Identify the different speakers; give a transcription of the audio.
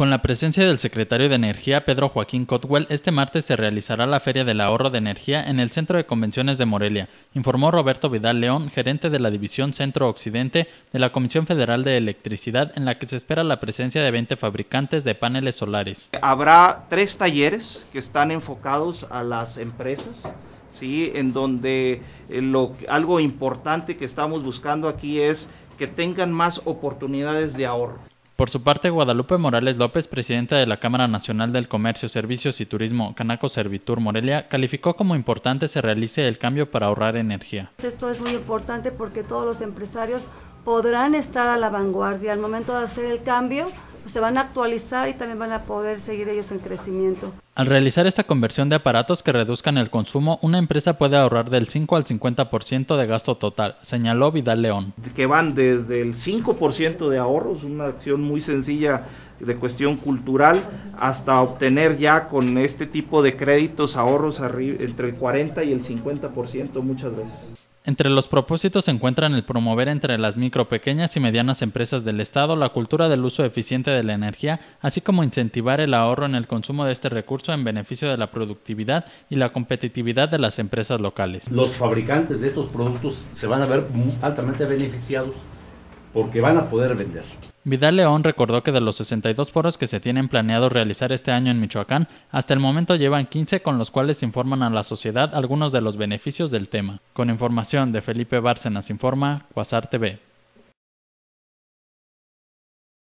Speaker 1: Con la presencia del secretario de Energía, Pedro Joaquín Cotwell, este martes se realizará la Feria del Ahorro de Energía en el Centro de Convenciones de Morelia, informó Roberto Vidal León, gerente de la División Centro Occidente de la Comisión Federal de Electricidad, en la que se espera la presencia de 20 fabricantes de paneles solares.
Speaker 2: Habrá tres talleres que están enfocados a las empresas. ¿sí? en donde eh, algo importante que estamos buscando aquí es que tengan más oportunidades de ahorro.
Speaker 1: Por su parte, Guadalupe Morales López, presidenta de la Cámara Nacional del Comercio, Servicios y Turismo Canaco Servitur Morelia, calificó como importante se realice el cambio para ahorrar energía.
Speaker 2: Esto es muy importante porque todos los empresarios podrán estar a la vanguardia al momento de hacer el cambio pues, se van a actualizar y también van a poder seguir ellos en crecimiento.
Speaker 1: Al realizar esta conversión de aparatos que reduzcan el consumo, una empresa puede ahorrar del 5 al 50% de gasto total, señaló Vidal León.
Speaker 2: Que van desde el 5% de ahorros, una acción muy sencilla de cuestión cultural hasta obtener ya con este tipo de créditos ahorros entre el 40 y el 50% muchas veces.
Speaker 1: Entre los propósitos se encuentran el promover entre las micro, pequeñas y medianas empresas del Estado la cultura del uso eficiente de la energía, así como incentivar el ahorro en el consumo de este recurso en beneficio de la productividad y la competitividad de las empresas locales. Los fabricantes
Speaker 2: de estos productos se van a ver altamente beneficiados porque van a poder vender.
Speaker 1: Vidal León recordó que de los 62 foros que se tienen planeado realizar este año en Michoacán, hasta el momento llevan 15 con los cuales informan a la sociedad algunos de los beneficios del tema. Con información de Felipe Bárcenas Informa, Quasar TV.